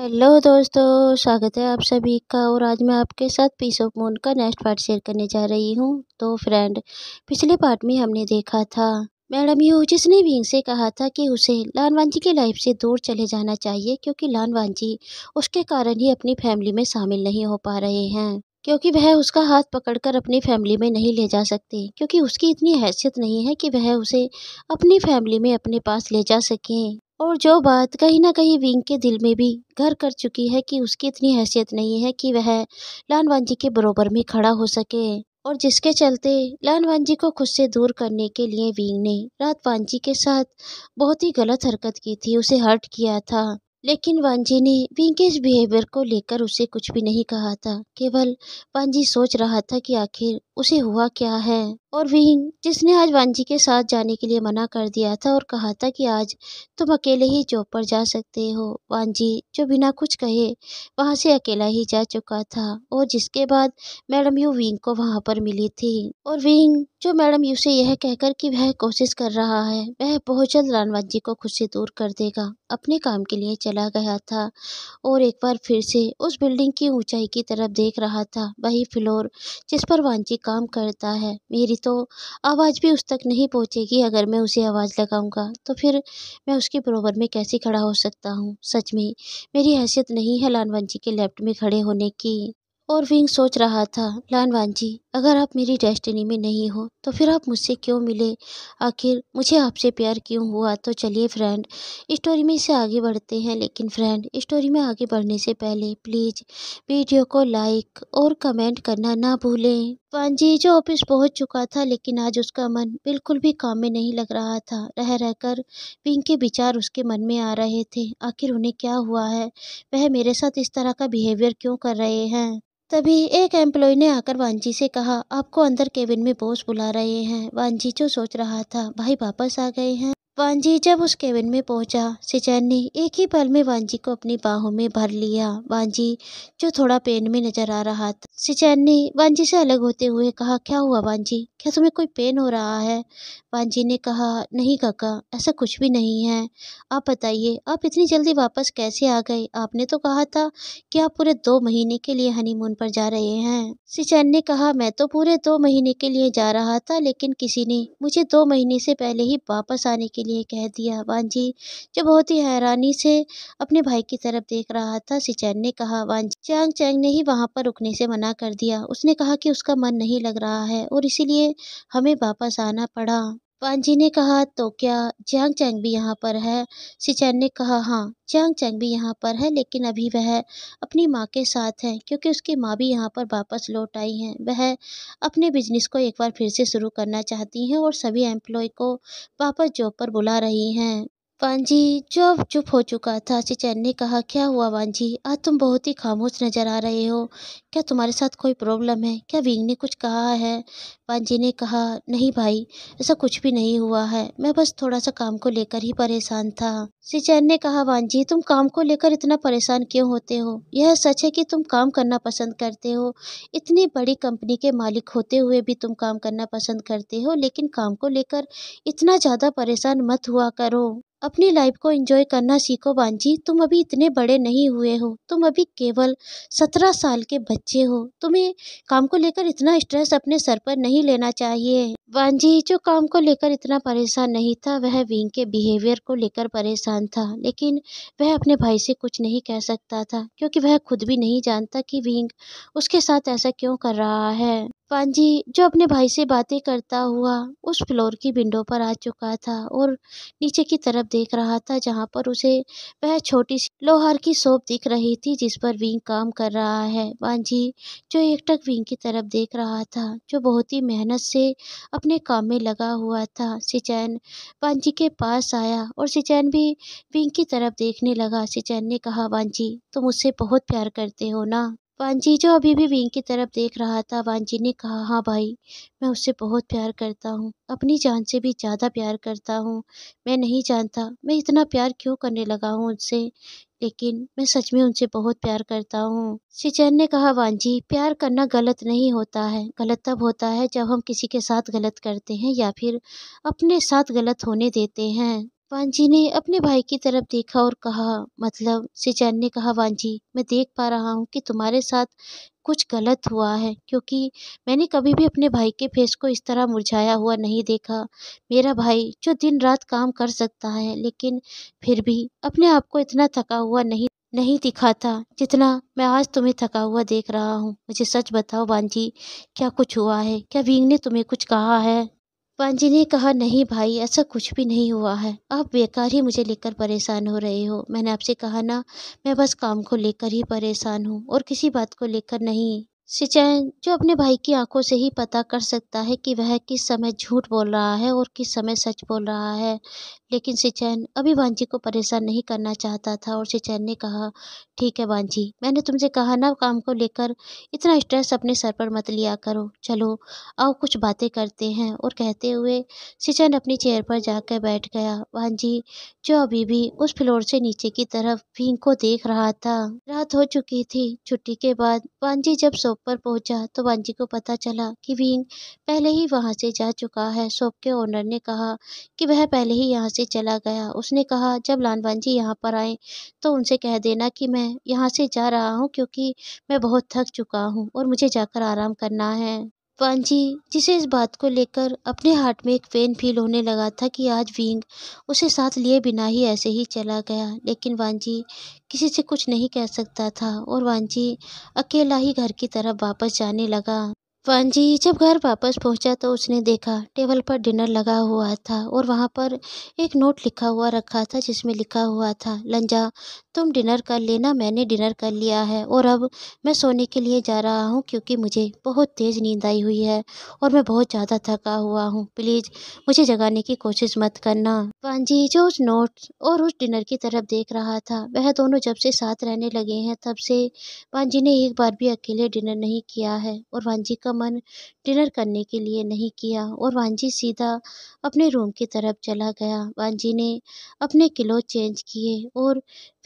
hello दोस्तों स्वागत है आप सभी का और आज मैं आपके साथ पीस ऑफ मून का नेक्स्ट पार्ट शेयर करने जा रही हूँ तो फ्रेंड पिछले पार्ट में हमने देखा था मैडम यू जिसने विंग से कहा था कि उसे लान वांझी की लाइफ से दूर चले जाना चाहिए क्योंकि लान वांझी उसके कारण ही अपनी फैमिली में शामिल नहीं हो पा रहे हैं क्योंकि वह उसका हाथ पकड़कर अपनी फैमिली में नहीं ले जा सकते क्योंकि उसकी इतनी हैसियत नहीं है कि वह उसे अपनी फैमिली में अपने पास ले जा सकें और जो बात कहीं ना कहीं विंग के दिल में भी घर कर चुकी है कि उसकी इतनी हैसियत नहीं है कि वह लानवान जी के बरोबर में खड़ा हो सके और जिसके चलते लानवान जी को खुद से दूर करने के लिए विंग ने रात वांझी के साथ बहुत ही गलत हरकत की थी उसे हर्ट किया था लेकिन वांझी ने विंग के इस बिहेवियर को लेकर उसे कुछ भी नहीं कहा था केवल वांझी सोच रहा था कि आखिर उसे हुआ क्या है और विहिंग जिसने आज वांझी के साथ जाने के लिए मना कर दिया था और कहा था कि आज तुम अकेले ही जॉब पर जा सकते हो वांझी जो बिना कुछ कहे वहां से अकेला ही जा चुका था और जिसके बाद मैडम यू विंग को वहां पर मिली थी और विंग जो मैडम यू से यह कहकर कि वह कोशिश कर रहा है वह बहुत जल्द रानवत को खुद से दूर कर देगा अपने काम के लिए चला गया था और एक बार फिर से उस बिल्डिंग की ऊंचाई की तरफ देख रहा था वही फ्लोर जिस पर वांची काम करता है मेरी तो आवाज़ भी उस तक नहीं पहुँचेगी अगर मैं उसे आवाज़ लगाऊँगा तो फिर मैं उसके बरोबर में कैसे खड़ा हो सकता हूँ सच में मेरी हैसियत नहीं है लान जी के लेफ्ट में खड़े होने की और विंग सोच रहा था लान जी अगर आप मेरी डेस्टिनी में नहीं हो तो फिर आप मुझसे क्यों मिले आखिर मुझे आपसे प्यार क्यों हुआ तो चलिए फ्रेंड स्टोरी में इसे आगे बढ़ते हैं लेकिन फ्रेंड स्टोरी में आगे बढ़ने से पहले प्लीज़ वीडियो को लाइक और कमेंट करना ना भूलें जो ऑफिस पहुंच चुका था लेकिन आज उसका मन बिल्कुल भी काम में नहीं लग रहा था रह रहकर पिंक के विचार उसके मन में आ रहे थे आखिर उन्हें क्या हुआ है वह मेरे साथ इस तरह का बिहेवियर क्यों कर रहे हैं तभी एक एम्प्लॉय ने आकर वांझी से कहा आपको अंदर केबिन में बॉस बुला रहे हैं वांझी जो सोच रहा था भाई वापस आ गए हैं वांझी जब उस केबिन में पहुंचा सिचैन ने एक ही पल में वांझी को अपनी बाहों में भर लिया वांझी जो थोड़ा पेन में नजर आ रहा था सिचैन ने वांझी से अलग होते हुए कहा क्या हुआ वांझी क्या तुम्हें कोई पेन हो रहा है पांजी ने कहा नहीं काका ऐसा कुछ भी नहीं है आप बताइए आप इतनी जल्दी वापस कैसे आ गए आपने तो कहा था कि आप पूरे दो महीने के लिए हनीमून पर जा रहे हैं सिचैन ने कहा मैं तो पूरे दो महीने के लिए जा रहा था लेकिन किसी ने मुझे दो महीने से पहले ही वापस आने के लिए कह दिया वांझी जो बहुत ही हैरानी से अपने भाई की तरफ देख रहा था सिचैन ने कहा वांझी चांग चैंग ने ही वहाँ पर रुकने से मना कर दिया उसने कहा कि उसका मन नहीं लग रहा है और इसीलिए हमें वापस आना पड़ा पानजी ने कहा तो क्या जियांग चैंग भी यहाँ पर है सिचैन ने कहा हाँ जियांग चैंग भी यहाँ पर है लेकिन अभी वह अपनी माँ के साथ है क्योंकि उसकी माँ भी यहाँ पर वापस लौट आई हैं वह अपने बिजनेस को एक बार फिर से शुरू करना चाहती हैं और सभी एम्प्लॉय को वापस जॉब पर बुला रही हैं वांझी जो अब चुप हो चुका था चिचैन ने कहा क्या हुआ वांझी आज तुम बहुत ही खामोश नज़र आ रहे हो क्या तुम्हारे साथ कोई प्रॉब्लम है क्या विंग ने कुछ कहा है वांझी ने कहा नहीं भाई ऐसा कुछ भी नहीं हुआ है मैं बस थोड़ा सा काम को लेकर ही परेशान था सिचैन ने कहा वांझी तुम काम को लेकर इतना परेशान क्यों होते हो यह सच है कि तुम काम करना पसंद करते हो इतनी बड़ी कंपनी के मालिक होते हुए भी तुम काम करना पसंद करते हो लेकिन काम को लेकर इतना ज़्यादा परेशान मत हुआ करो अपनी लाइफ को एंजॉय करना सीखो बांजी तुम अभी इतने बड़े नहीं हुए हो तुम अभी केवल सत्रह साल के बच्चे हो तुम्हें काम को लेकर इतना स्ट्रेस अपने सर पर नहीं लेना चाहिए बांजी जो काम को लेकर इतना परेशान नहीं था वह विंग के बिहेवियर को लेकर परेशान था लेकिन वह अपने भाई से कुछ नहीं कह सकता था क्योंकि वह खुद भी नहीं जानता कि विंग उसके साथ ऐसा क्यों कर रहा है पांजी जो अपने भाई से बातें करता हुआ उस फ्लोर की विंडो पर आ चुका था और नीचे की तरफ देख रहा था जहाँ पर उसे वह छोटी सी लोहार की सोप दिख रही थी जिस पर विंग काम कर रहा है पांजी जो एकटक विंग की तरफ देख रहा था जो बहुत ही मेहनत से अपने काम में लगा हुआ था सिचैन पांजी के पास आया और सिचैन भी विंग की तरफ देखने लगा सिचैन ने कहा वांजी तुम उससे बहुत प्यार करते हो ना जो अभी भी विंग की तरफ देख रहा था वांजी ने कहा हाँ भाई मैं उससे बहुत प्यार करता हूँ अपनी जान से भी ज़्यादा प्यार करता हूँ मैं नहीं जानता मैं इतना प्यार क्यों करने लगा हूँ उनसे लेकिन मैं सच में उनसे बहुत प्यार करता हूँ सिचैन ने कहा वांजी प्यार करना गलत नहीं होता है गलत तब होता है जब हम किसी के साथ गलत करते हैं या फिर अपने साथ गलत होने देते हैं वांझी ने अपने भाई की तरफ देखा और कहा मतलब सिचैन ने कहा वांझी मैं देख पा रहा हूँ कि तुम्हारे साथ कुछ गलत हुआ है क्योंकि मैंने कभी भी अपने भाई के फेस को इस तरह मुरझाया हुआ नहीं देखा मेरा भाई जो दिन रात काम कर सकता है लेकिन फिर भी अपने आप को इतना थका हुआ नहीं नहीं दिखाता जितना मैं आज तुम्हें थका हुआ देख रहा हूँ मुझे सच बताओ वांझी क्या कुछ हुआ है क्या वींग ने तुम्हें कुछ कहा है पांजी ने कहा नहीं भाई ऐसा कुछ भी नहीं हुआ है आप बेकार ही मुझे लेकर परेशान हो रहे हो मैंने आपसे कहा ना मैं बस काम को लेकर ही परेशान हूँ और किसी बात को लेकर नहीं सिंचाई जो अपने भाई की आंखों से ही पता कर सकता है कि वह किस समय झूठ बोल रहा है और किस समय सच बोल रहा है लेकिन सिंचैन अभी बांझी को परेशान नहीं करना चाहता था और सिंचैन ने कहा ठीक है बांझी मैंने तुमसे कहा ना काम को लेकर इतना स्ट्रेस अपने सर पर मत लिया करो चलो आओ कुछ बातें करते हैं और कहते हुए सिंचैन अपनी चेयर पर जाकर बैठ गया बांझी जो अभी भी उस फ्लोर से नीचे की तरफ भींग को देख रहा था रात हो चुकी थी छुट्टी के बाद बांझी जब सो चौक पर पहुंचा तो वांजी को पता चला कि भीम पहले ही वहां से जा चुका है शॉप के ओनर ने कहा कि वह पहले ही यहां से चला गया उसने कहा जब लाल वांजी यहाँ पर आए तो उनसे कह देना कि मैं यहाँ से जा रहा हूँ क्योंकि मैं बहुत थक चुका हूँ और मुझे जाकर आराम करना है वांझी जिसे इस बात को लेकर अपने हार्ट में एक पेन फील होने लगा था कि आज वींग उसे साथ लिए बिना ही ऐसे ही चला गया लेकिन वांझी किसी से कुछ नहीं कह सकता था और वांझी अकेला ही घर की तरफ वापस जाने लगा पांजी जब घर वापस पहुंचा तो उसने देखा टेबल पर डिनर लगा हुआ था और वहाँ पर एक नोट लिखा हुआ रखा था जिसमें लिखा हुआ था लंजा तुम डिनर कर लेना मैंने डिनर कर लिया है और अब मैं सोने के लिए जा रहा हूँ क्योंकि मुझे बहुत तेज़ नींद आई हुई है और मैं बहुत ज़्यादा थका हुआ हूँ प्लीज़ मुझे जगाने की कोशिश मत करना पांजी जो उस नोट और उस डिनर की तरफ देख रहा था वह दोनों जब से साथ रहने लगे हैं तब से पांजी ने एक बार भी अकेले डिनर नहीं किया है और वांजी का मन डिनर करने के लिए नहीं किया और वांजी सीधा अपने रूम की तरफ चला गया वांजी ने अपने किलो चेंज किए और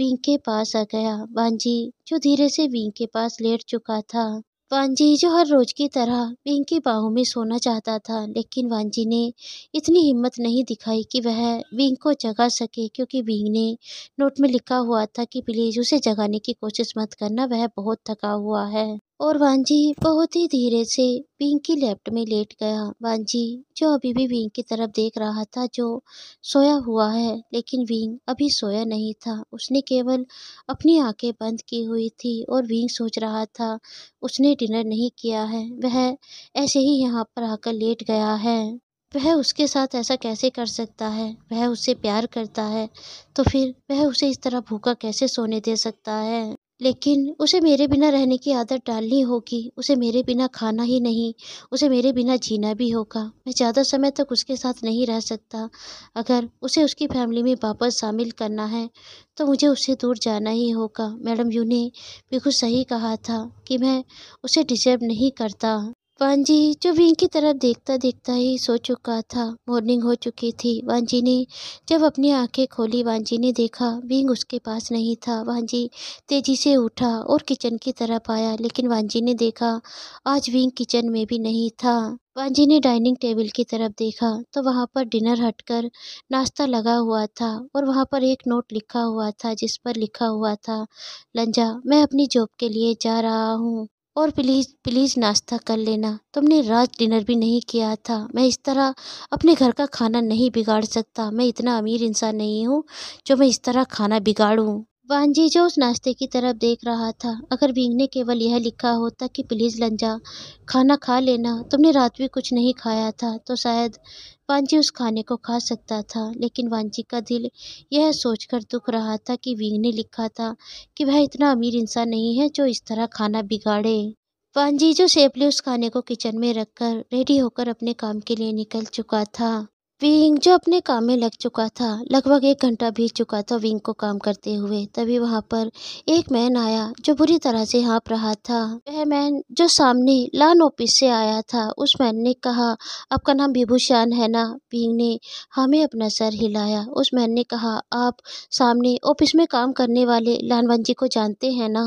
विंग के पास आ गया वांजी जो धीरे से विंग के पास लेट चुका था वांजी जो हर रोज की तरह विंग की बाहों में सोना चाहता था लेकिन वांजी ने इतनी हिम्मत नहीं दिखाई कि वह विंग को जगा सके क्योंकि विंग ने नोट में लिखा हुआ था कि प्लीज़ उसे जगाने की कोशिश मत करना वह बहुत थका हुआ है और वांझी बहुत ही धीरे से विंग की लेफ्ट में लेट गया वांझी जो अभी भी विंग की तरफ देख रहा था जो सोया हुआ है लेकिन विंग अभी सोया नहीं था उसने केवल अपनी आंखें बंद की हुई थी और विंग सोच रहा था उसने डिनर नहीं किया है वह ऐसे ही यहाँ पर आकर लेट गया है वह उसके साथ ऐसा कैसे कर सकता है वह उससे प्यार करता है तो फिर वह उसे इस तरह भूखा कैसे सोने दे सकता है लेकिन उसे मेरे बिना रहने की आदत डालनी होगी उसे मेरे बिना खाना ही नहीं उसे मेरे बिना जीना भी होगा मैं ज़्यादा समय तक उसके साथ नहीं रह सकता अगर उसे उसकी फैमिली में वापस शामिल करना है तो मुझे उससे दूर जाना ही होगा मैडम यू ने बिल्कुल सही कहा था कि मैं उसे डिजर्व नहीं करता वांझी विंग की तरफ देखता देखता ही सो चुका था मॉर्निंग हो चुकी थी वांझी ने जब अपनी आंखें खोली वांझी ने देखा विंग उसके पास नहीं था वांझी तेजी से उठा और किचन की तरफ आया लेकिन वांझी ने देखा आज विंग किचन में भी नहीं था वांझी ने डाइनिंग टेबल की तरफ देखा तो वहाँ पर डिनर हटकर नाश्ता लगा हुआ था और वहाँ पर एक नोट लिखा हुआ था जिस पर लिखा हुआ था लंजा मैं अपनी जॉब के लिए जा रहा हूँ और प्लीज़ प्लीज़ नाश्ता कर लेना तुमने रात डिनर भी नहीं किया था मैं इस तरह अपने घर का खाना नहीं बिगाड़ सकता मैं इतना अमीर इंसान नहीं हूँ जो मैं इस तरह खाना बिगाड़ूँ जो उस नाश्ते की तरफ देख रहा था अगर भींग ने केवल यह लिखा होता कि प्लीज़ लंजा खाना खा लेना तुमने रात भी कुछ नहीं खाया था तो शायद वांजी उस खाने को खा सकता था लेकिन वांजी का दिल यह सोचकर दुख रहा था कि वींग ने लिखा था कि वह इतना अमीर इंसान नहीं है जो इस तरह खाना बिगाड़े जो सेफली उस खाने को किचन में रखकर रेडी होकर अपने काम के लिए निकल चुका था विंग जो अपने काम में लग चुका था लगभग एक घंटा बीत चुका था विंग को काम करते हुए तभी वहाँ पर एक मैन आया जो बुरी तरह से हाँप रहा था वह मैन जो सामने लान ऑफिस से आया था उस मैन ने कहा आपका नाम विभूषण है ना विंग ने हमें अपना सर हिलाया उस मैन ने कहा आप सामने ऑफिस में काम करने वाले लानवन जी को जानते हैं ना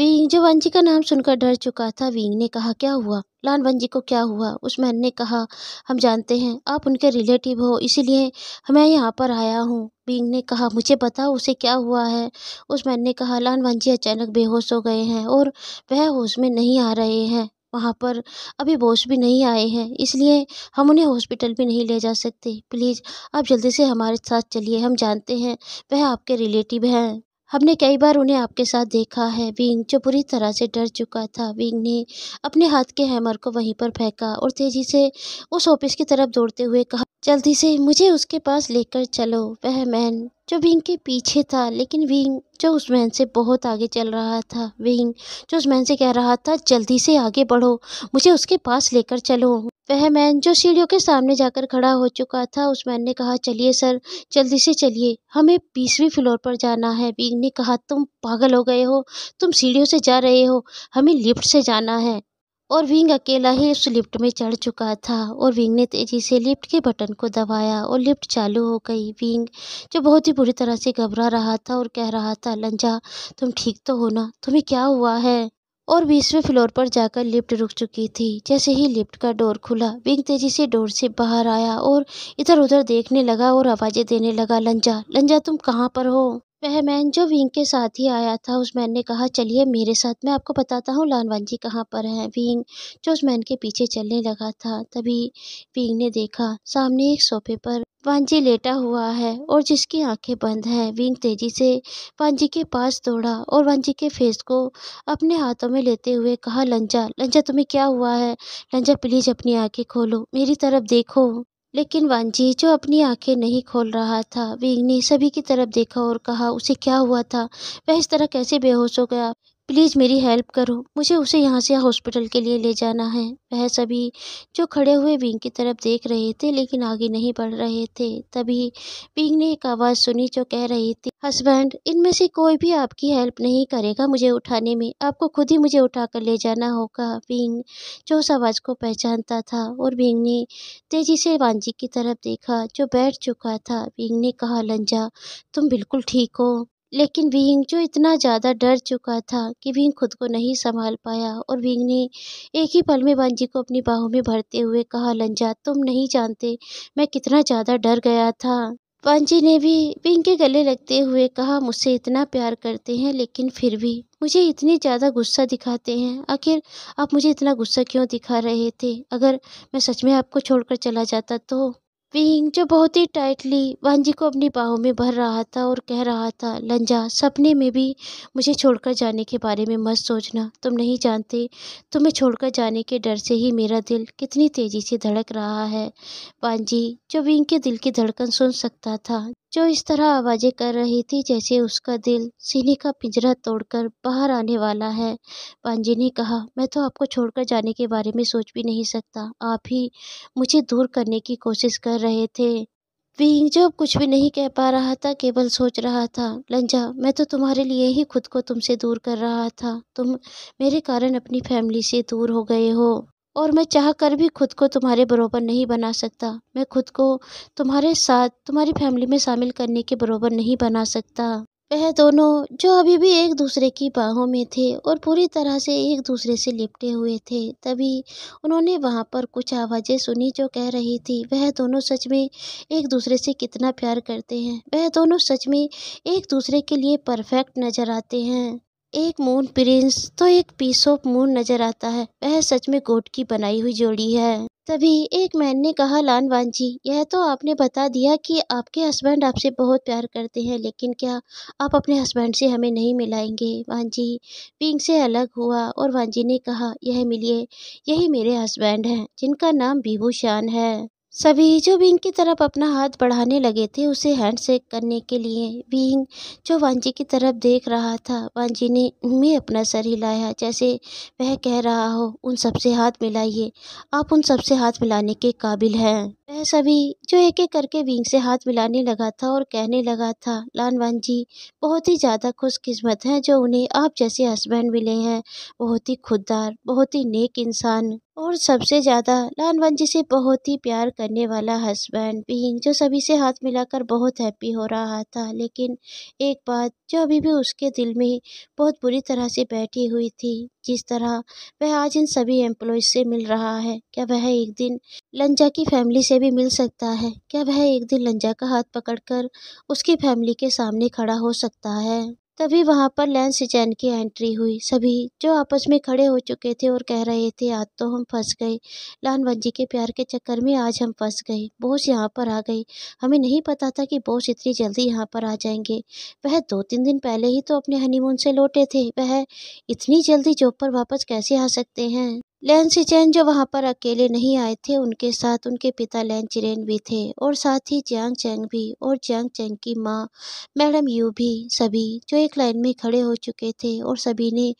विंग जो वंजी का नाम सुनकर डर चुका था विंग ने कहा क्या हुआ लाल वंजी को क्या हुआ उस मैन ने कहा हम जानते हैं आप उनके रिलेटिव हो इसीलिए मैं यहाँ पर आया हूँ विंग ने कहा मुझे बताओ उसे क्या हुआ है उस मैन ने कहा लाल वंजी अचानक बेहोश हो गए हैं और वह होश में नहीं आ रहे हैं वहाँ पर अभी बॉस भी नहीं आए हैं इसलिए हम उन्हें हॉस्पिटल भी नहीं ले जा सकते प्लीज़ आप जल्दी से हमारे साथ चलिए हम जानते हैं वह आपके रिलेटिव हैं हमने कई बार उन्हें आपके साथ देखा है विंग जो बुरी तरह से डर चुका था विंग ने अपने हाथ के हैमर को वहीं पर फेंका और तेज़ी से उस ऑफिस की तरफ दौड़ते हुए कहा जल्दी से मुझे उसके पास लेकर चलो वह मैन जो विंग के पीछे था लेकिन विंग जो उस मैन से बहुत आगे चल रहा था विंग जो उस मैन से कह रहा था जल्दी से आगे बढ़ो मुझे उसके पास लेकर चलो वह मैन जो सीढ़ियों के सामने जाकर खड़ा हो चुका था उस मैन ने कहा चलिए सर जल्दी से चलिए हमें बीसवीं फ्लोर पर जाना है विंग ने कहा तुम पागल हो गए हो तुम सीढ़ियों से जा रहे हो हमें लिफ्ट से जाना है और विंग अकेला ही उस लिफ्ट में चढ़ चुका था और विंग ने तेज़ी से लिफ्ट के बटन को दबाया और लिफ्ट चालू हो गई विंग जो बहुत ही बुरी तरह से घबरा रहा था और कह रहा था लंजा तुम ठीक तो हो ना तुम्हें क्या हुआ है और बीसवें फ्लोर पर जाकर लिफ्ट रुक चुकी थी जैसे ही लिफ्ट का डोर खुला विंग तेजी से डोर से बाहर आया और इधर उधर देखने लगा और आवाज़ें देने लगा लंजा लंजा तुम कहाँ पर हो वह मैन जो विंग के साथ ही आया था उस मैन ने कहा चलिए मेरे साथ मैं आपको बताता हूँ लालवान जी कहाँ पर हैं विंग जो उस मैन के पीछे चलने लगा था तभी विंग ने देखा सामने एक सोफे पर वांजी लेटा हुआ है और जिसकी आंखें बंद हैं विंग तेजी से वांजी के पास दौड़ा और वांजी के फेस को अपने हाथों में लेते हुए कहा लंजा लंजा तुम्हें क्या हुआ है लंजा प्लीज़ अपनी आंखें खोलो मेरी तरफ देखो लेकिन जो अपनी आंखें नहीं खोल रहा था विग ने सभी की तरफ देखा और कहा उसे क्या हुआ था वह इस तरह कैसे बेहोश हो गया प्लीज़ मेरी हेल्प करो मुझे उसे यहाँ से हॉस्पिटल के लिए ले जाना है वह सभी जो खड़े हुए बिंग की तरफ देख रहे थे लेकिन आगे नहीं बढ़ रहे थे तभी बिंग ने एक आवाज़ सुनी जो कह रही थी हस्बैंड इनमें से कोई भी आपकी हेल्प नहीं करेगा मुझे उठाने में आपको खुद ही मुझे उठा कर ले जाना होगा बिंग जो उस आवाज़ को पहचानता था और बिंग ने तेज़ी से वांजी की तरफ देखा जो बैठ चुका था बिंग ने कहा लंजा तुम बिल्कुल ठीक हो लेकिन विंग जो इतना ज़्यादा डर चुका था कि विंग खुद को नहीं संभाल पाया और विंग ने एक ही पल में बंजी को अपनी बाहों में भरते हुए कहा लंजा तुम नहीं जानते मैं कितना ज़्यादा डर गया था पांजी ने भी विंग के गले लगते हुए कहा मुझसे इतना प्यार करते हैं लेकिन फिर भी मुझे इतनी ज़्यादा गुस्सा दिखाते हैं आखिर आप मुझे इतना गुस्सा क्यों दिखा रहे थे अगर मैं सच में आपको छोड़कर चला जाता तो विंग जो बहुत ही टाइटली वांजी को अपनी बाहों में भर रहा था और कह रहा था लंजा सपने में भी मुझे छोड़कर जाने के बारे में मत सोचना तुम नहीं जानते तुम्हें छोड़कर जाने के डर से ही मेरा दिल कितनी तेज़ी से धड़क रहा है वांजी जो विंग के दिल की धड़कन सुन सकता था जो इस तरह आवाज़ें कर रही थी जैसे उसका दिल सीने का पिंजरा तोड़कर बाहर आने वाला है पांजी ने कहा मैं तो आपको छोड़कर जाने के बारे में सोच भी नहीं सकता आप ही मुझे दूर करने की कोशिश कर रहे थे विंग अब कुछ भी नहीं कह पा रहा था केवल सोच रहा था लंजा मैं तो तुम्हारे लिए ही खुद को तुमसे दूर कर रहा था तुम मेरे कारण अपनी फैमिली से दूर हो गए हो और मैं चाह कर भी खुद को तुम्हारे बरोबर नहीं बना सकता मैं खुद को तुम्हारे साथ तुम्हारी फैमिली में शामिल करने के बरोबर नहीं बना सकता वह दोनों जो अभी भी एक दूसरे की बाहों में थे और पूरी तरह से एक दूसरे से लिपटे हुए थे तभी उन्होंने वहाँ पर कुछ आवाज़ें सुनी जो कह रही थी वह दोनों सच में एक दूसरे से कितना प्यार करते हैं वह दोनों सच में एक दूसरे के लिए परफेक्ट नज़र आते हैं एक मून प्रिंस तो एक पीस ऑफ मून नजर आता है वह सच में गोट की बनाई हुई जोड़ी है तभी एक मैन ने कहा लान वांझी यह तो आपने बता दिया कि आपके हस्बैंड आपसे बहुत प्यार करते हैं लेकिन क्या आप अपने हस्बैंड से हमें नहीं मिलाएंगे वांझी पिंग से अलग हुआ और वांझी ने कहा यह मिलिए यही मेरे हस्बैंड हैं जिनका नाम शान है सभी जो विंग की तरफ अपना हाथ बढ़ाने लगे थे उसे हैंडशेक करने के लिए विंग जो वांजी की तरफ देख रहा था वांजी ने उनमें अपना सर हिलाया जैसे वह कह रहा हो उन सबसे हाथ मिलाइए आप उन सबसे हाथ मिलाने के काबिल हैं वह सभी जो एक एक करके विंग से हाथ मिलाने लगा था और कहने लगा था लानवान जी बहुत ही ज़्यादा खुशकिस्मत हैं जो उन्हें आप जैसे हस्बैंड मिले हैं बहुत ही खुददार बहुत ही नेक इंसान और सबसे ज़्यादा लानवान जी से बहुत ही प्यार करने वाला हस्बैंड विंग जो सभी से हाथ मिलाकर बहुत हैप्पी हो रहा था लेकिन एक बात जो अभी भी उसके दिल में बहुत बुरी तरह से बैठी हुई थी किस तरह वह आज इन सभी एम्प्लॉयज से मिल रहा है क्या वह एक दिन लंजा की फैमिली से भी मिल सकता है क्या वह एक दिन लंजा का हाथ पकड़कर उसकी फैमिली के सामने खड़ा हो सकता है तभी वहाँ पर लैंस सिचैन की एंट्री हुई सभी जो आपस में खड़े हो चुके थे और कह रहे थे आज तो हम फंस गए लालवन जी के प्यार के चक्कर में आज हम फंस गए बोस यहाँ पर आ गई हमें नहीं पता था कि बोस इतनी जल्दी यहाँ पर आ जाएंगे वह दो तीन दिन पहले ही तो अपने हनीमून से लौटे थे वह इतनी जल्दी जॉब पर वापस कैसे आ सकते हैं लैन सिचैन जो वहाँ पर अकेले नहीं आए थे उनके साथ उनके पिता लैन चिरेन भी थे और साथ ही जियांग चैंग भी और जियांग चैंग की माँ मैडम यू भी सभी जो एक लाइन में खड़े हो चुके थे और सभी ने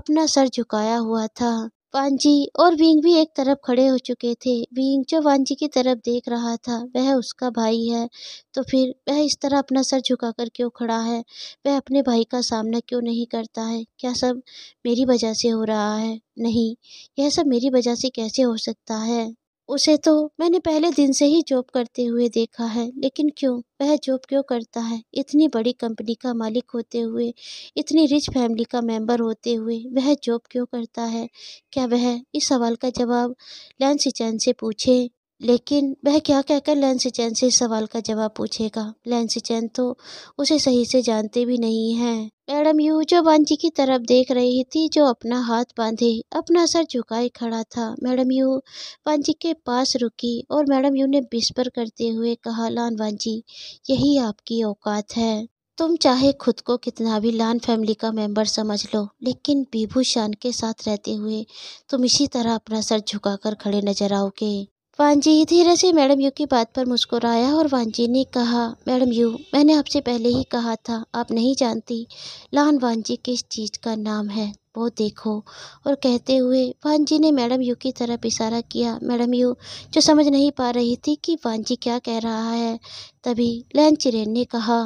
अपना सर झुकाया हुआ था वांजी और विंग भी एक तरफ खड़े हो चुके थे विंग जो वांजी की तरफ देख रहा था वह उसका भाई है तो फिर वह इस तरह अपना सर झुकाकर क्यों खड़ा है वह अपने भाई का सामना क्यों नहीं करता है क्या सब मेरी वजह से हो रहा है नहीं यह सब मेरी वजह से कैसे हो सकता है उसे तो मैंने पहले दिन से ही जॉब करते हुए देखा है लेकिन क्यों वह जॉब क्यों करता है इतनी बड़ी कंपनी का मालिक होते हुए इतनी रिच फैमिली का मेंबर होते हुए वह जॉब क्यों करता है क्या वह इस सवाल का जवाब लैन चैन से पूछे लेकिन वह क्या कहकर लैन से चैन से इस सवाल का जवाब पूछेगा लैन चैन तो उसे सही से जानते भी नहीं हैं मैडम यू जो बांझी की तरफ देख रही थी जो अपना हाथ बांधे अपना सर झुकाए खड़ा था मैडम यू बांझी के पास रुकी और मैडम यू ने बिस्पर करते हुए कहा लान बांझी यही आपकी औकात है तुम चाहे खुद को कितना भी लान फैमिली का मेंबर समझ लो लेकिन बीभू शान के साथ रहते हुए तुम इसी तरह अपना सर झुकाकर खड़े नजर आओगे वांजी धीरे से मैडम यू की बात पर मुस्कुराया और वांजी ने कहा मैडम यू मैंने आपसे पहले ही कहा था आप नहीं जानती लान वांजी किस चीज़ का नाम है वो देखो और कहते हुए वांजी ने मैडम यू की तरफ इशारा किया मैडम यू जो समझ नहीं पा रही थी कि वांजी क्या कह रहा है तभी लैन चिरेन ने कहा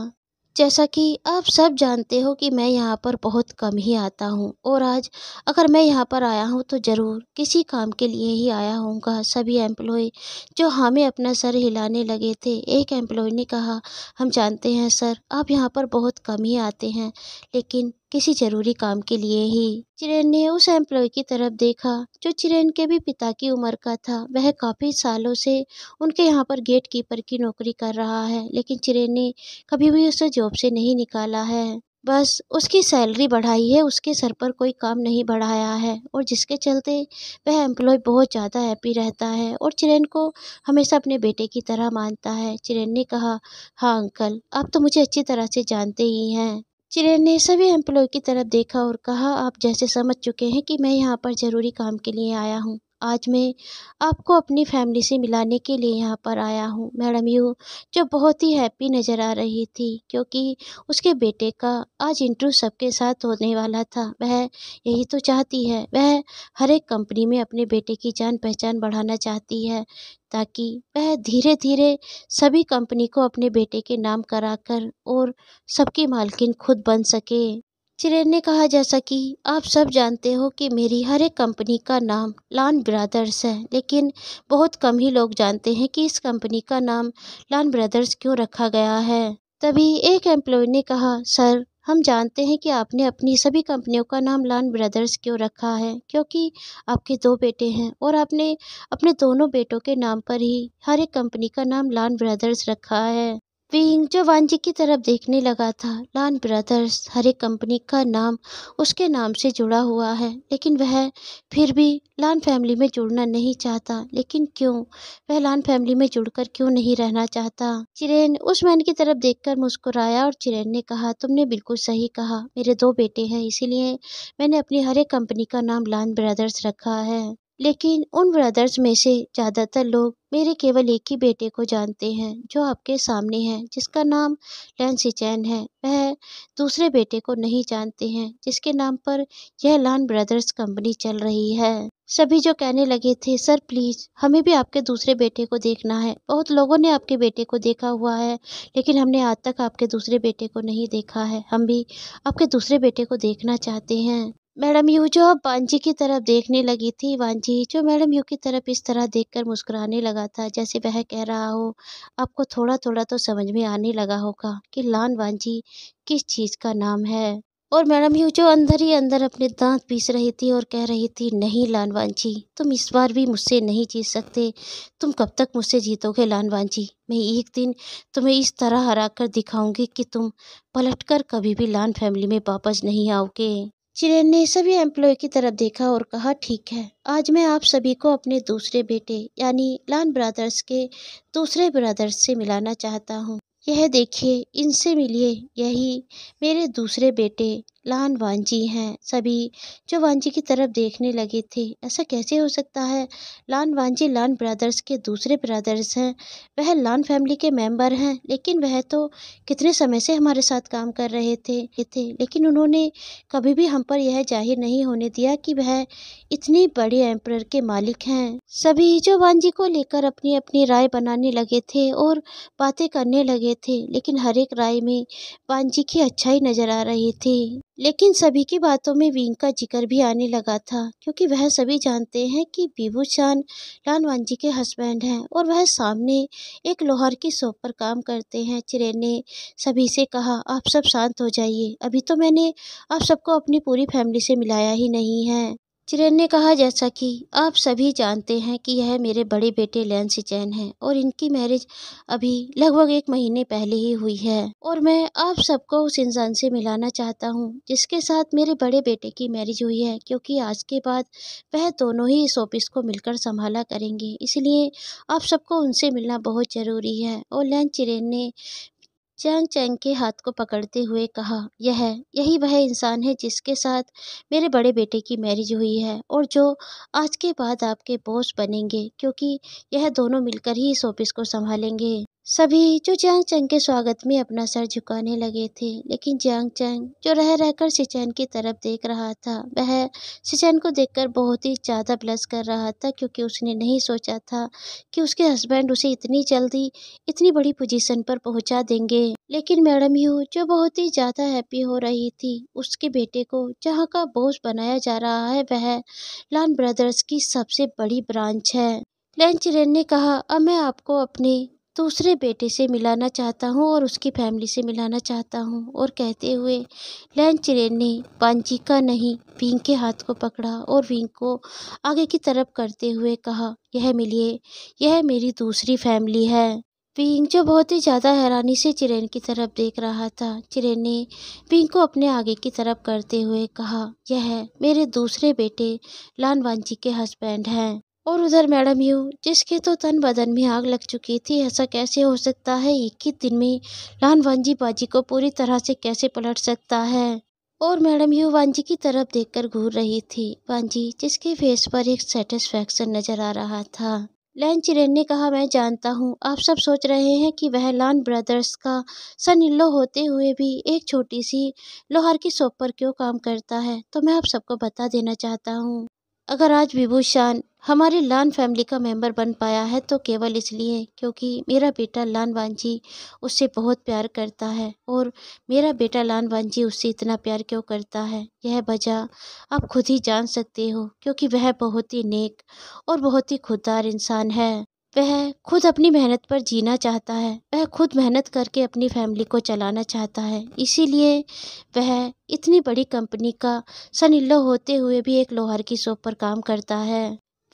जैसा कि आप सब जानते हो कि मैं यहाँ पर बहुत कम ही आता हूँ और आज अगर मैं यहाँ पर आया हूँ तो ज़रूर किसी काम के लिए ही आया होऊंगा सभी एम्प्लॉय जो हमें अपना सर हिलाने लगे थे एक एम्प्लॉय ने कहा हम जानते हैं सर आप यहाँ पर बहुत कम ही आते हैं लेकिन किसी जरूरी काम के लिए ही चिरेन ने उस एम्प्लॉय की तरफ देखा जो चिरेन के भी पिता की उम्र का था वह काफ़ी सालों से उनके यहाँ पर गेट कीपर की नौकरी कर रहा है लेकिन चिरेन ने कभी भी उसे जॉब से नहीं निकाला है बस उसकी सैलरी बढ़ाई है उसके सर पर कोई काम नहीं बढ़ाया है और जिसके चलते वह एम्प्लॉय बहुत ज़्यादा हैप्पी रहता है और चिरेन को हमेशा अपने बेटे की तरह मानता है चिरेन ने कहा हाँ अंकल आप तो मुझे अच्छी तरह से जानते ही हैं चिरेन ने सभी एम्प्लॉय की तरफ देखा और कहा आप जैसे समझ चुके हैं कि मैं यहाँ पर ज़रूरी काम के लिए आया हूँ आज मैं आपको अपनी फैमिली से मिलाने के लिए यहाँ पर आया हूँ मैडम यू जो बहुत ही हैप्पी नज़र आ रही थी क्योंकि उसके बेटे का आज इंटरव्यू सबके साथ होने वाला था वह यही तो चाहती है वह हर एक कंपनी में अपने बेटे की जान पहचान बढ़ाना चाहती है ताकि वह धीरे धीरे सभी कंपनी को अपने बेटे के नाम कराकर और सबकी मालकिन खुद बन सके चिरेन ने कहा जैसा कि आप सब जानते हो कि मेरी हर एक कंपनी का नाम लान ब्रदर्स है लेकिन बहुत कम ही लोग जानते हैं कि इस कंपनी का नाम लान ब्रदर्स क्यों रखा गया है तभी एक एम्प्लॉय ने कहा सर हम जानते हैं कि आपने अपनी सभी कंपनियों का नाम लान ब्रदर्स क्यों रखा है क्योंकि आपके दो बेटे हैं और आपने अपने दोनों बेटों के नाम पर ही हर एक कंपनी का नाम लान ब्रदर्स रखा है जो वांजी की तरफ देखने लगा था लान ब्रदर्स हर एक कंपनी का नाम उसके नाम से जुड़ा हुआ है लेकिन वह फिर भी लान फैमिली में जुड़ना नहीं चाहता लेकिन क्यों वह लान फैमिली में जुड़कर क्यों नहीं रहना चाहता चिरेन उस मैन की तरफ देखकर मुस्कुराया और चिरेन ने कहा तुमने बिल्कुल सही कहा मेरे दो बेटे हैं इसीलिए मैंने अपनी हर एक कंपनी का नाम लान ब्रदर्स रखा है लेकिन उन ब्रदर्स में से ज़्यादातर लोग मेरे केवल एक ही बेटे को जानते हैं जो आपके सामने है जिसका नाम लैन सिचैन है वह दूसरे बेटे को नहीं जानते हैं जिसके नाम पर यह लान ब्रदर्स कंपनी चल रही है सभी जो कहने लगे थे सर प्लीज़ हमें भी आपके दूसरे बेटे को देखना है बहुत लोगों ने आपके बेटे को देखा हुआ है लेकिन हमने आज तक आपके दूसरे बेटे को नहीं देखा है हम भी आपके दूसरे बेटे को देखना चाहते हैं मैडम यू जो वांझी की तरफ देखने लगी थी वांझी जो मैडम यू की तरफ इस तरह देखकर मुस्कुराने लगा था जैसे वह कह रहा हो आपको थोड़ा थोड़ा तो समझ में आने लगा होगा कि लान वांझी किस चीज़ का नाम है और मैडम यू जो अंदर ही अंदर अपने दांत पीस रही थी और कह रही थी नहीं वांझी तुम इस बार भी मुझसे नहीं जीत सकते तुम कब तक मुझसे जीतोगे वांझी मैं एक दिन तुम्हें इस तरह हरा कर दिखाऊंगी कि तुम पलटकर कभी भी लान फैमिली में वापस नहीं आओगे चिरेन ने सभी एम्प्लॉय की तरफ देखा और कहा ठीक है आज मैं आप सभी को अपने दूसरे बेटे यानी लान ब्रदर्स के दूसरे ब्रदर्स से मिलाना चाहता हूँ यह देखिए इनसे मिलिए यही मेरे दूसरे बेटे लान वांजी हैं सभी जो वांजी की तरफ देखने लगे थे ऐसा कैसे हो सकता है लान वांजी लान ब्रदर्स के दूसरे ब्रदर्स हैं वह लान फैमिली के मेंबर हैं लेकिन वह तो कितने समय से हमारे साथ काम कर रहे थे थे लेकिन उन्होंने कभी भी हम पर यह जाहिर नहीं होने दिया कि वह इतनी बड़ी एम्प्रर के मालिक हैं सभी जो वांझी को लेकर अपनी अपनी राय बनाने लगे थे और बातें करने लगे रहे थे लेकिन हर एक राय में जी की अच्छाई नजर आ रही थी लेकिन सभी की बातों में विंग का जिक्र भी आने लगा था क्योंकि वह सभी जानते हैं कि बीबू चान लालवान जी के हस्बैंड हैं और वह सामने एक लोहार की शॉप पर काम करते हैं चिरे ने सभी से कहा आप सब शांत हो जाइए अभी तो मैंने आप सबको अपनी पूरी फैमिली से मिलाया ही नहीं है चिरेन ने कहा जैसा कि आप सभी जानते हैं कि यह मेरे बड़े बेटे लैंसी चैन हैं और इनकी मैरिज अभी लगभग एक महीने पहले ही हुई है और मैं आप सबको उस इंसान से मिलाना चाहता हूँ जिसके साथ मेरे बड़े बेटे की मैरिज हुई है क्योंकि आज के बाद वह दोनों ही इस ऑफिस को मिलकर संभाला करेंगे इसलिए आप सबको उनसे मिलना बहुत ज़रूरी है और लैन चिरेन ने चैंग चैंग के हाथ को पकड़ते हुए कहा यह यही वह इंसान है जिसके साथ मेरे बड़े बेटे की मैरिज हुई है और जो आज के बाद आपके बॉस बनेंगे क्योंकि यह दोनों मिलकर ही इस ऑफिस को संभालेंगे सभी जो जियांग चंग के स्वागत में अपना सर झुकाने लगे थे लेकिन जियांग चंग जो रह रहकर सिचैन की तरफ देख रहा था वह सिचैन को देखकर बहुत ही ज़्यादा ब्लस कर रहा था क्योंकि उसने नहीं सोचा था कि उसके हस्बैंड उसे इतनी जल्दी इतनी बड़ी पोजीशन पर पहुंचा देंगे लेकिन मैडम यू जो बहुत ही ज़्यादा हैप्पी हो रही थी उसके बेटे को जहाँ का बोस बनाया जा रहा है वह लान ब्रदर्स की सबसे बड़ी ब्रांच है लैन चिरेन ने कहा अब मैं आपको अपने दूसरे बेटे से मिलाना चाहता हूँ और उसकी फैमिली से मिलाना चाहता हूँ और कहते हुए लैनचेन ने पांची का नहीं विंग के हाथ को पकड़ा और विंग को आगे की तरफ करते हुए कहा यह मिलिए यह मेरी दूसरी फैमिली है पिंग जो बहुत ही ज़्यादा हैरानी से चिरेन की तरफ देख रहा था चिरेन ने पिंग को अपने आगे की तरफ करते हुए कहा यह मेरे दूसरे बेटे लान जी के हस्बैंड हैं और उधर मैडम यू जिसके तो तन बदन में आग लग चुकी थी ऐसा कैसे हो सकता है एक ही दिन में लान वांजी बाजी को पूरी तरह से कैसे पलट सकता है और मैडम यू वांजी की तरफ देखकर घूर रही थी वांजी जिसके फेस पर एक सेटिस्फेक्शन नजर आ रहा था लैन चिरेन ने कहा मैं जानता हूँ आप सब सोच रहे हैं कि वह लान ब्रदर्स का सनिल्लो होते हुए भी एक छोटी सी लोहार की सोप पर क्यों काम करता है तो मैं आप सबको बता देना चाहता हूँ अगर आज विभूषण हमारे लान फैमिली का मेंबर बन पाया है तो केवल इसलिए क्योंकि मेरा बेटा लान वांझी उससे बहुत प्यार करता है और मेरा बेटा लान वांझी उससे इतना प्यार क्यों करता है यह वजह आप खुद ही जान सकते हो क्योंकि वह बहुत ही नेक और बहुत ही खुददार इंसान है वह खुद अपनी मेहनत पर जीना चाहता है वह खुद मेहनत करके अपनी फैमिली को चलाना चाहता है इसीलिए वह इतनी बड़ी कंपनी का सनिल्लो होते हुए भी एक लोहार की शॉप पर काम करता है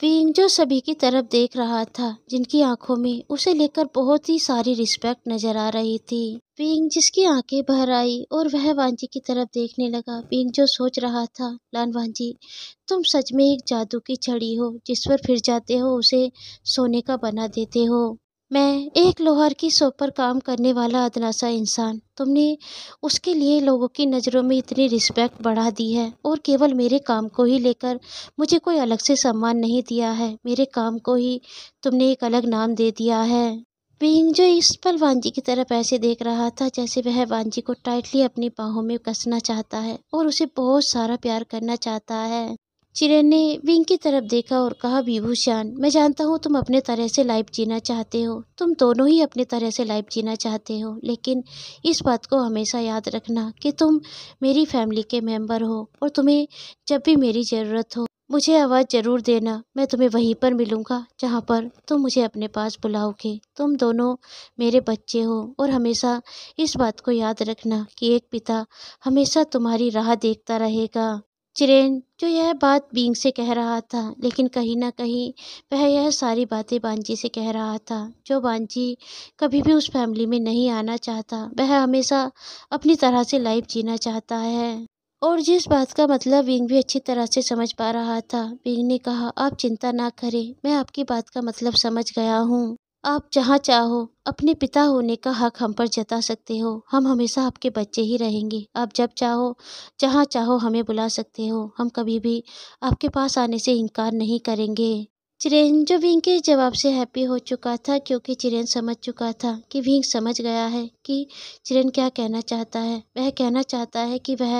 जो सभी की तरफ देख रहा था जिनकी आंखों में उसे लेकर बहुत ही सारी रिस्पेक्ट नजर आ रही थी पिंग जिसकी आंखें भर आई और वह वांजी की तरफ देखने लगा पिंग जो सोच रहा था लान वांजी तुम सच में एक जादू की छड़ी हो जिस पर फिर जाते हो उसे सोने का बना देते हो मैं एक लोहार की सौ पर काम करने वाला अदनासा इंसान तुमने उसके लिए लोगों की नज़रों में इतनी रिस्पेक्ट बढ़ा दी है और केवल मेरे काम को ही लेकर मुझे कोई अलग से सम्मान नहीं दिया है मेरे काम को ही तुमने एक अलग नाम दे दिया है बींग जो इस पल वांजी की तरफ ऐसे देख रहा था जैसे वह वांजी को टाइटली अपनी बाहों में कसना चाहता है और उसे बहुत सारा प्यार करना चाहता है चिरन ने विंग की तरफ देखा और कहा विभूषण मैं जानता हूँ तुम अपने तरह से लाइफ जीना चाहते हो तुम दोनों ही अपने तरह से लाइफ जीना चाहते हो लेकिन इस बात को हमेशा याद रखना कि तुम मेरी फैमिली के मेंबर हो और तुम्हें जब भी मेरी ज़रूरत हो मुझे आवाज़ ज़रूर देना मैं तुम्हें वहीं पर मिलूँगा जहाँ पर तुम मुझे अपने पास बुलाओगे तुम दोनों मेरे बच्चे हो और हमेशा इस बात को याद रखना कि एक पिता हमेशा तुम्हारी राह देखता रहेगा चिरेन जो यह बात बींग से कह रहा था लेकिन कहीं ना कहीं वह यह सारी बातें बांजी से कह रहा था जो बांजी कभी भी उस फैमिली में नहीं आना चाहता वह हमेशा अपनी तरह से लाइफ जीना चाहता है और जिस बात का मतलब विंग भी अच्छी तरह से समझ पा रहा था विंग ने कहा आप चिंता ना करें मैं आपकी बात का मतलब समझ गया हूँ आप जहाँ चाहो अपने पिता होने का हक हम पर जता सकते हो हम हमेशा आपके बच्चे ही रहेंगे आप जब चाहो जहाँ चाहो हमें बुला सकते हो हम कभी भी आपके पास आने से इनकार नहीं करेंगे चिरेन जो भींग के जवाब से हैप्पी हो चुका था क्योंकि चिरेन समझ चुका था कि भींग समझ गया है कि चिरेन क्या कहना चाहता है वह कहना चाहता है कि वह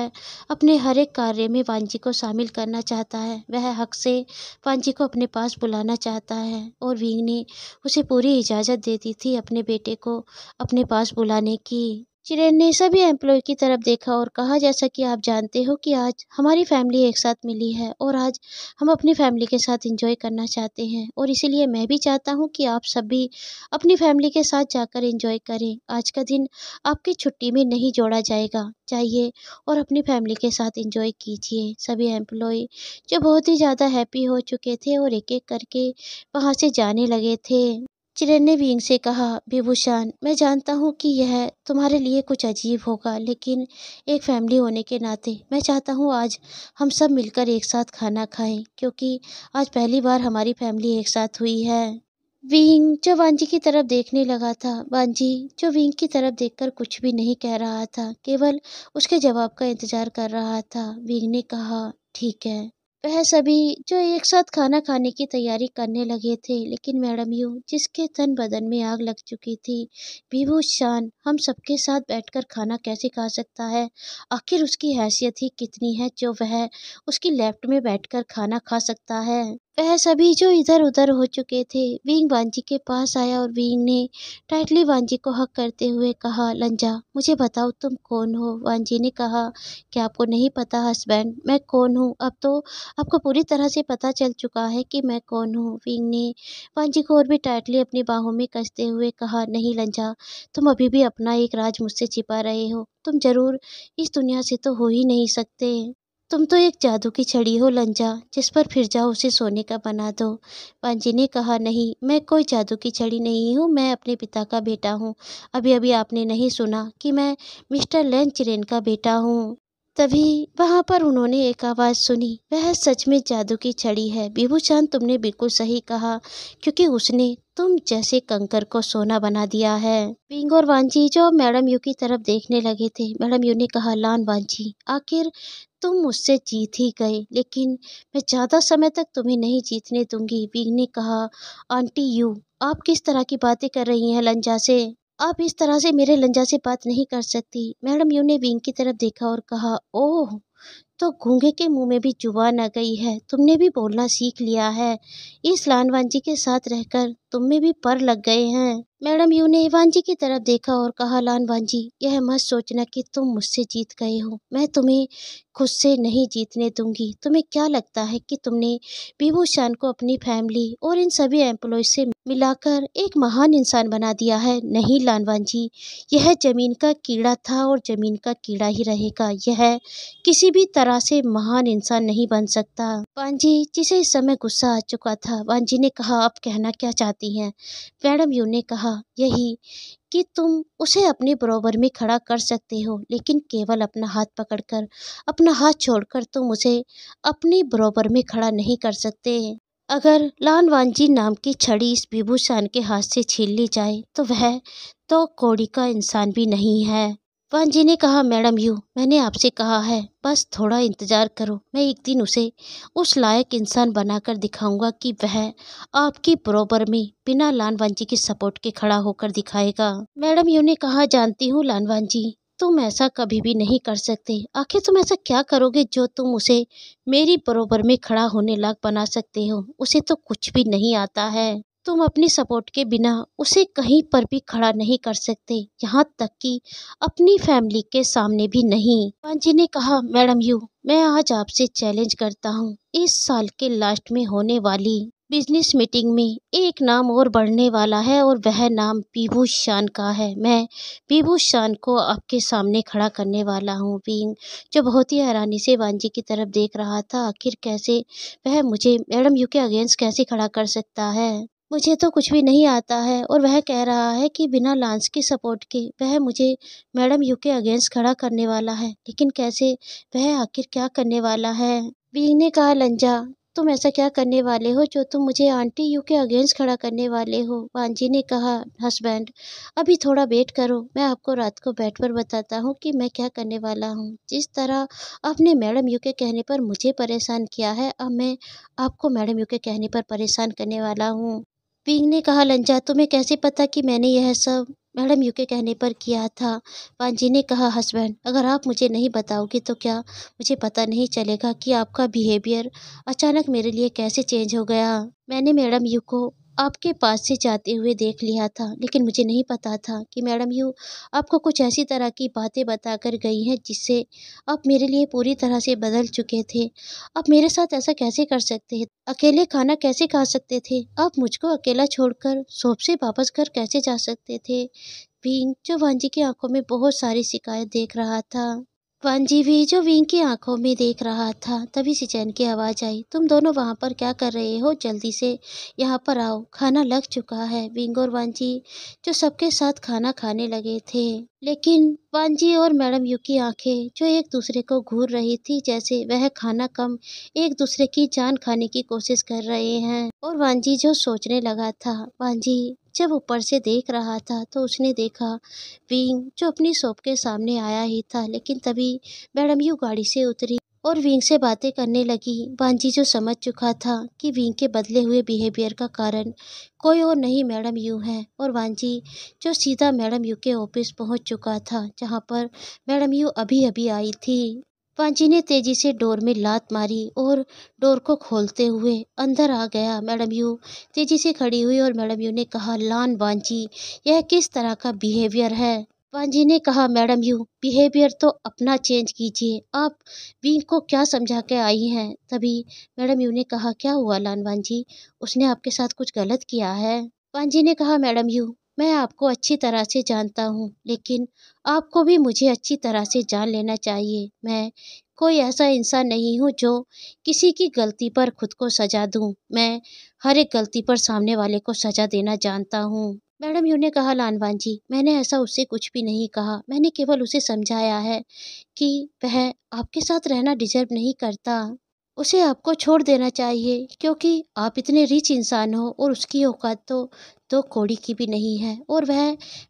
अपने हर एक कार्य में वांजी को शामिल करना चाहता है वह हक से वांजी को अपने पास बुलाना चाहता है और भींग ने उसे पूरी इजाज़त दे दी थी अपने बेटे को अपने पास बुलाने की चिरेन ने सभी एम्प्लॉय की तरफ देखा और कहा जैसा कि आप जानते हो कि आज हमारी फैमिली एक साथ मिली है और आज हम अपनी फैमिली के साथ इंजॉय करना चाहते हैं और इसीलिए मैं भी चाहता हूं कि आप सभी अपनी फैमिली के साथ जाकर इंजॉय करें आज का दिन आपकी छुट्टी में नहीं जोड़ा जाएगा चाहिए और अपनी फैमिली के साथ इंजॉय कीजिए सभी एम्प्लॉय जो बहुत ही ज़्यादा हैप्पी हो चुके थे और एक एक करके वहाँ से जाने लगे थे किरण ने भीम से कहा विभूषण मैं जानता हूँ कि यह तुम्हारे लिए कुछ अजीब होगा लेकिन एक फैमिली होने के नाते मैं चाहता हूँ आज हम सब मिलकर एक साथ खाना खाएं क्योंकि आज पहली बार हमारी फैमिली एक साथ हुई है विंग जो वांझी की तरफ देखने लगा था वांझी जो विंग की तरफ देखकर कुछ भी नहीं कह रहा था केवल उसके जवाब का इंतजार कर रहा था विंग ने कहा ठीक है वह सभी जो एक साथ खाना खाने की तैयारी करने लगे थे लेकिन मैडम यू जिसके तन बदन में आग लग चुकी थी विभूषण हम सबके साथ बैठकर खाना कैसे खा सकता है आखिर उसकी हैसियत ही कितनी है जो वह उसकी लेफ्ट में बैठकर खाना खा सकता है वह सभी जो इधर उधर हो चुके थे विंग वांजी के पास आया और विंग ने टाइटली वांजी को हक करते हुए कहा लंजा मुझे बताओ तुम कौन हो वांजी ने कहा कि आपको नहीं पता हस्बैंड मैं कौन हूँ अब तो आपको पूरी तरह से पता चल चुका है कि मैं कौन हूँ विंग ने वांजी को और भी टाइटली अपनी बाहों में कसते हुए कहा नहीं लंजा तुम अभी भी अपना एक राज मुझसे छिपा रहे हो तुम जरूर इस दुनिया से तो हो ही नहीं सकते तुम तो एक जादू की छड़ी हो लंजा जिस पर फिर जाओ उसे सोने का बना दो पांजी ने कहा नहीं मैं कोई जादू की छड़ी नहीं हूँ मैं अपने पिता का बेटा हूँ अभी अभी आपने नहीं सुना कि मैं मिस्टर लैन चिरेन का बेटा हूँ तभी वहाँ पर उन्होंने एक आवाज़ सुनी वह सच में जादू की छड़ी है बिभूषण तुमने बिल्कुल सही कहा क्योंकि उसने तुम जैसे कंकर को सोना बना दिया है पिंग और वांझी जो मैडम यू की तरफ देखने लगे थे मैडम यू ने कहा लान वांझी आखिर तुम मुझसे जीत ही गए लेकिन मैं ज़्यादा समय तक तुम्हें नहीं जीतने दूंगी बिग ने कहा आंटी यू आप किस तरह की बातें कर रही हैं लंजा से आप इस तरह से मेरे लंजा से बात नहीं कर सकती मैडम यू ने विंग की तरफ देखा और कहा ओह तो घूंगे के मुंह में भी जुबान आ गई है तुमने भी बोलना सीख लिया है इस लानवान जी के साथ रहकर तुम में भी पर लग गए हैं मैडम यू ने इवान जी की तरफ देखा और कहा लानवान जी यह मत सोचना कि तुम मुझसे जीत गए हो मैं तुम्हें खुद से नहीं जीतने दूंगी तुम्हें क्या लगता है कि तुमने शान को अपनी फैमिली और इन सभी एम्प्लॉय से मिलाकर एक महान इंसान बना दिया है नहीं लानवान जी यह जमीन का कीड़ा था और जमीन का कीड़ा ही रहेगा यह किसी किसी भी तरह से महान इंसान नहीं बन सकता वांजी जिसे इस समय गुस्सा आ चुका था वांजी ने कहा आप कहना क्या चाहती हैं मैडम यू ने कहा यही कि तुम उसे अपने बरोबर में खड़ा कर सकते हो लेकिन केवल अपना हाथ पकड़कर अपना हाथ छोड़कर तुम उसे अपने बरोबर में खड़ा नहीं कर सकते अगर लाल वांजी नाम की छड़ी इस विभूषण के हाथ से छीन ली जाए तो वह तो कोड़ी का इंसान भी नहीं है पान जी ने कहा मैडम यू मैंने आपसे कहा है बस थोड़ा इंतज़ार करो मैं एक दिन उसे उस लायक इंसान बनाकर दिखाऊंगा कि वह आपकी बरोबर में बिना लानवान जी के सपोर्ट के खड़ा होकर दिखाएगा मैडम यू ने कहा जानती हूँ लानवान जी तुम ऐसा कभी भी नहीं कर सकते आखिर तुम ऐसा क्या करोगे जो तुम उसे मेरी बरोबर में खड़ा होने लायक बना सकते हो उसे तो कुछ भी नहीं आता है तुम अपनी सपोर्ट के बिना उसे कहीं पर भी खड़ा नहीं कर सकते यहाँ तक कि अपनी फैमिली के सामने भी नहीं जी ने कहा मैडम यू मैं आज आपसे चैलेंज करता हूँ इस साल के लास्ट में होने वाली बिजनेस मीटिंग में एक नाम और बढ़ने वाला है और वह नाम पीबू शान का है मैं पीबू शान को आपके सामने खड़ा करने वाला हूँ बींग जो बहुत ही हैरानी से वांजी की तरफ देख रहा था आखिर कैसे वह मुझे मैडम यू के अगेंस्ट कैसे खड़ा कर सकता है मुझे तो कुछ भी नहीं आता है और वह कह रहा है कि बिना लांस की सपोर्ट के वह मुझे मैडम यू के अगेंस्ट खड़ा करने वाला है लेकिन कैसे वह आखिर क्या करने वाला है बी ने कहा लंजा तुम ऐसा क्या करने वाले हो जो तुम मुझे आंटी यू के अगेंस्ट खड़ा करने वाले हो वानजी ने कहा हस्बैंड अभी थोड़ा वेट करो मैं आपको रात को बेड पर बताता हूँ कि मैं क्या करने वाला हूँ जिस तरह आपने मैडम यू के कहने पर मुझे परेशान किया है अब मैं आपको मैडम यू के कहने पर परेशान करने वाला हूँ पिंग ने कहा लंजा तुम्हें कैसे पता कि मैंने यह सब मैडम यू के कहने पर किया था पांजी ने कहा हस्बैंड अगर आप मुझे नहीं बताओगे तो क्या मुझे पता नहीं चलेगा कि आपका बिहेवियर अचानक मेरे लिए कैसे चेंज हो गया मैंने मैडम यू को आपके पास से जाते हुए देख लिया था लेकिन मुझे नहीं पता था कि मैडम यू आपको कुछ ऐसी तरह की बातें बताकर गई हैं जिससे आप मेरे लिए पूरी तरह से बदल चुके थे आप मेरे साथ ऐसा कैसे कर सकते हैं अकेले खाना कैसे खा सकते थे आप मुझको अकेला छोड़कर सोप से वापस घर कैसे जा सकते थे भी जो वांझी की आंखों में बहुत सारी शिकायत देख रहा था वानजी भी जो विंग की आंखों में देख रहा था तभी सिचैन की आवाज़ आई तुम दोनों वहाँ पर क्या कर रहे हो जल्दी से यहाँ पर आओ खाना लग चुका है विंग और वांजी जो सबके साथ खाना खाने लगे थे लेकिन वांजी और मैडम यू की आंखें जो एक दूसरे को घूर रही थी जैसे वह खाना कम एक दूसरे की जान खाने की कोशिश कर रहे हैं और वांजी जो सोचने लगा था वांजी जब ऊपर से देख रहा था तो उसने देखा विंग जो अपनी शॉप के सामने आया ही था लेकिन तभी मैडम यू गाड़ी से उतरी और विंग से बातें करने लगी बांजी जो समझ चुका था कि विंग के बदले हुए बिहेवियर का कारण कोई और नहीं मैडम यू है और वांजी जो सीधा मैडम यू के ऑफिस पहुंच चुका था जहां पर मैडम यू अभी अभी आई थी पांची ने तेजी से डोर में लात मारी और डोर को खोलते हुए अंदर आ गया मैडम यू तेजी से खड़ी हुई और मैडम यू ने कहा लान बांजी यह किस तरह का बिहेवियर है पांजी ने कहा मैडम यू बिहेवियर तो अपना चेंज कीजिए आप विंग को क्या समझा के आई हैं तभी मैडम यू ने कहा क्या हुआ लान जी उसने आपके साथ कुछ गलत किया है पांजी ने कहा मैडम यू मैं आपको अच्छी तरह से जानता हूँ लेकिन आपको भी मुझे अच्छी तरह से जान लेना चाहिए मैं कोई ऐसा इंसान नहीं हूँ जो किसी की गलती पर खुद को सजा दूँ मैं हर एक गलती पर सामने वाले को सजा देना जानता हूँ मैडम यू ने कहा लानवान जी मैंने ऐसा उससे कुछ भी नहीं कहा मैंने केवल उसे समझाया है कि वह आपके साथ रहना डिजर्व नहीं करता उसे आपको छोड़ देना चाहिए क्योंकि आप इतने रिच इंसान हो और उसकी औकात तो दो तो कौड़ी की भी नहीं है और वह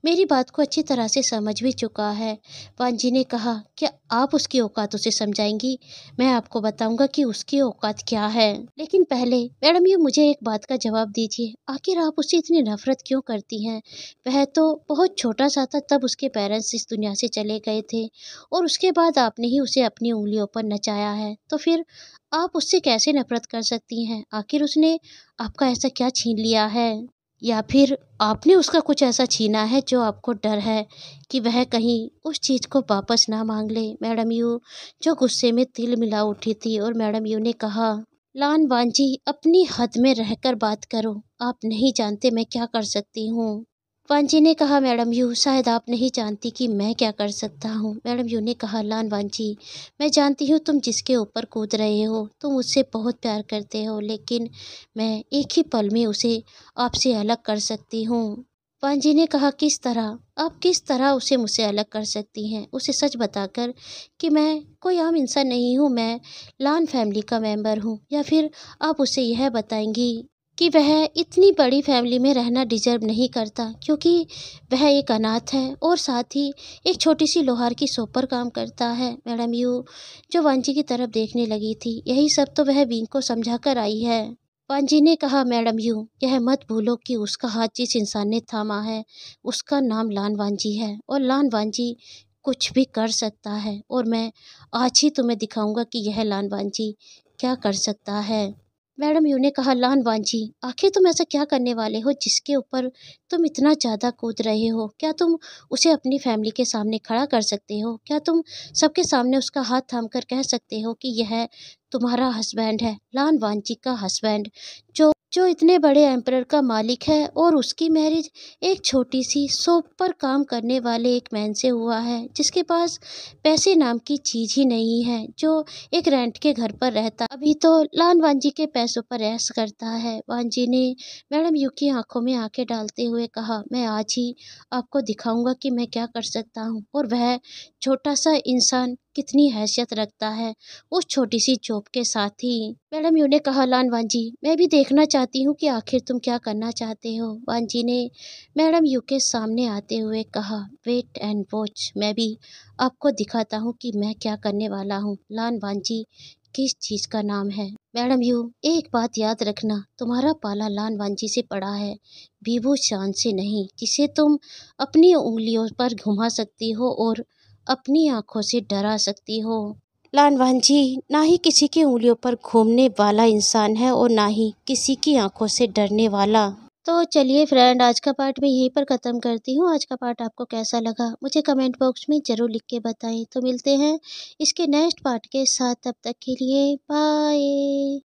मेरी बात को अच्छी तरह से समझ भी चुका है पान जी ने कहा क्या आप उसकी औकात उसे समझाएंगी मैं आपको बताऊंगा कि उसकी औकात क्या है लेकिन पहले मैडम ये मुझे एक बात का जवाब दीजिए आखिर आप उससे इतनी नफरत क्यों करती हैं वह तो बहुत छोटा सा था तब उसके पेरेंट्स इस दुनिया से चले गए थे और उसके बाद आपने ही उसे अपनी उंगलियों पर नचाया है तो फिर आप उससे कैसे नफ़रत कर सकती हैं आखिर उसने आपका ऐसा क्या छीन लिया है या फिर आपने उसका कुछ ऐसा छीना है जो आपको डर है कि वह कहीं उस चीज़ को वापस ना मांग ले मैडम यू जो गुस्से में तिल मिला उठी थी और मैडम यू ने कहा लान वांझी अपनी हद में रहकर बात करो आप नहीं जानते मैं क्या कर सकती हूँ वांची ने कहा मैडम यू शायद आप नहीं जानती कि मैं क्या कर सकता हूँ मैडम यू ने कहा लान वांची मैं जानती हूँ तुम जिसके ऊपर कूद रहे हो तुम उससे बहुत प्यार करते हो लेकिन मैं एक ही पल में उसे आपसे अलग कर सकती हूँ वांजी ने कहा किस तरह आप किस तरह उसे मुझसे अलग कर सकती हैं उसे सच बताकर कि मैं कोई आम इंसान नहीं हूँ मैं लान फैमिली का मेंबर हूँ या फिर आप उसे यह बताएंगी कि वह इतनी बड़ी फैमिली में रहना डिजर्व नहीं करता क्योंकि वह एक अनाथ है और साथ ही एक छोटी सी लोहार की शॉप पर काम करता है मैडम यू जो वांजी की तरफ देखने लगी थी यही सब तो वह बीन को समझा कर आई है पांजी ने कहा मैडम यू यह मत भूलो कि उसका हाथ जिस इंसान ने थामा है उसका नाम लान वांजी है और लान वांजी कुछ भी कर सकता है और मैं आज ही तुम्हें दिखाऊंगा कि यह लान वांजी क्या कर सकता है मैडम यू ने कहा लान वांझी आखिर तुम ऐसा क्या करने वाले हो जिसके ऊपर तुम इतना ज़्यादा कूद रहे हो क्या तुम उसे अपनी फैमिली के सामने खड़ा कर सकते हो क्या तुम सबके सामने उसका हाथ थाम कर कह सकते हो कि यह तुम्हारा हस्बैंड है लान वांझी का हस्बैंड जो जो इतने बड़े एम्प्रर का मालिक है और उसकी मैरिज एक छोटी सी सोप पर काम करने वाले एक मैन से हुआ है जिसके पास पैसे नाम की चीज़ ही नहीं है जो एक रेंट के घर पर रहता अभी तो लान वांजी के पैसों पर रहस करता है वांजी ने मैडम यू की आँखों में आंखें डालते हुए कहा मैं आज ही आपको दिखाऊँगा कि मैं क्या कर सकता हूँ और वह छोटा सा इंसान कितनी हैसियत रखता है उस छोटी सी चोप के साथ ही मैडम यू ने कहा लान वांजी मैं भी देखना चाहती हूँ कि आखिर तुम क्या करना चाहते हो वांजी ने मैडम यू के सामने आते हुए कहा वेट एंड वॉच मैं भी आपको दिखाता हूँ कि मैं क्या करने वाला हूँ लान वांजी किस चीज़ का नाम है मैडम यू एक बात याद रखना तुम्हारा पाला लान वांजी से पड़ा है बीबू शान से नहीं जिसे तुम अपनी उंगलियों पर घुमा सकती हो और अपनी आंखों से डरा सकती हो लालवान जी ना ही किसी की उंगलियों पर घूमने वाला इंसान है और ना ही किसी की आंखों से डरने वाला तो चलिए फ्रेंड आज का पार्ट मैं यहीं पर ख़त्म करती हूँ आज का पार्ट आपको कैसा लगा मुझे कमेंट बॉक्स में ज़रूर लिख के बताएं तो मिलते हैं इसके नेक्स्ट पार्ट के साथ तब तक के लिए बाय